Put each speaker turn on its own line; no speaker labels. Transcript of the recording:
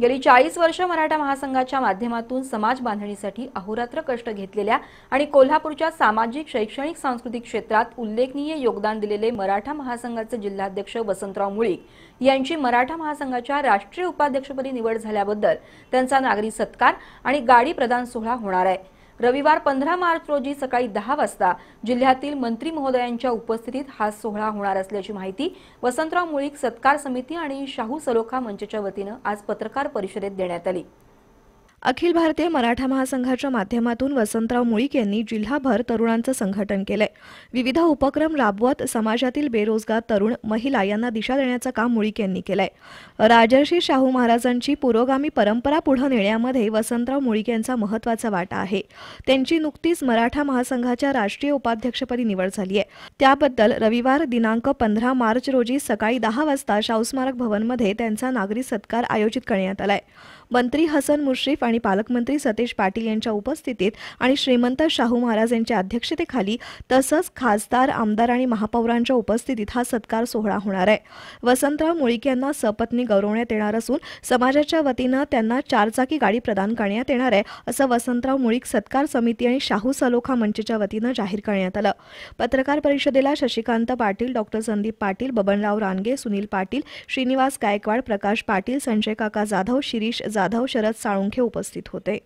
गेली चाळीस वर्ष मराठा महासंघाच्या माध्यमातून समाज बांधणीसाठी अहोरात्र कष्ट घेतलेल्या आणि कोल्हापूरच्या सामाजिक शैक्षणिक सांस्कृतिक क्षेत्रात उल्लेखनीय योगदान दिलेले मराठा महासंघाचे जिल्हाध्यक्ष वसंतराव मुळीक यांची मराठा महासंघाच्या राष्ट्रीय उपाध्यक्षपदी निवड झाल्याबद्दल त्यांचा नागरी सत्कार आणि गाडी प्रदान सोहळा होणार आहे रविवार पंधरा मार्च रोजी सकाळी दहा वाजता जिल्ह्यातील मंत्री महोदयांच्या उपस्थितीत हा सोहळा होणार असल्याची माहिती वसंतराव मुळीक सत्कार समिती आणि शाहू सलोखा मंचच्या वतीनं आज पत्रकार परिषदेत देण्यात आली
अखिल भारतीय मराठा महासंघाच्या माध्यमातून वसंतराव मुळीक यांनी जिल्हाभर तरुणांचं संघटन केलंय विविध उपक्रम राबवत समाजातील बेरोजगार तरुण महिला यांना दिशा देण्याचं काम मुळीक यांनी केलंय राजर्षी शाहू महाराजांची पुरोगामी परंपरा पुढे नेण्यामध्ये वसंतराव मुळीक यांचा महत्वाचा वाटा आहे त्यांची नुकतीच मराठा महासंघाच्या राष्ट्रीय उपाध्यक्षपदी निवड झाली आहे त्याबद्दल रविवार दिनांक पंधरा मार्च रोजी सकाळी दहा वाजता शाहू स्मारक भवनमध्ये त्यांचा नागरी सत्कार आयोजित करण्यात आलाय मंत्री हसन मुश्रीफ आणि आणि पालकमंत्री सतेश पाटील यांच्या उपस्थितीत आणि श्रीमंत शाहू महाराज यांच्या अध्यक्षतेखाली तसंच खासदार आमदार आणि महापौरांच्या उपस्थितीत हा सत्कार सोहळा होणार आहे वसंतराव मुळीक यांना सपत्नी गौरवण्यात येणार असून समाजाच्या वतीनं त्यांना चारचाकी गाडी प्रदान करण्यात येणार आहे असं वसंतराव मुळीक सत्कार समिती आणि शाहू सलोखा मंचच्या वतीनं जाहीर करण्यात आलं पत्रकार परिषदेला शशिकांत पाटील डॉक्टर संदीप पाटील बबनराव रानगे सुनील पाटील श्रीनिवास गायकवाड प्रकाश पाटील संजय काका जाधव शिरीष जाधव शरद साळुंखे उपस्थित उपस्थित होते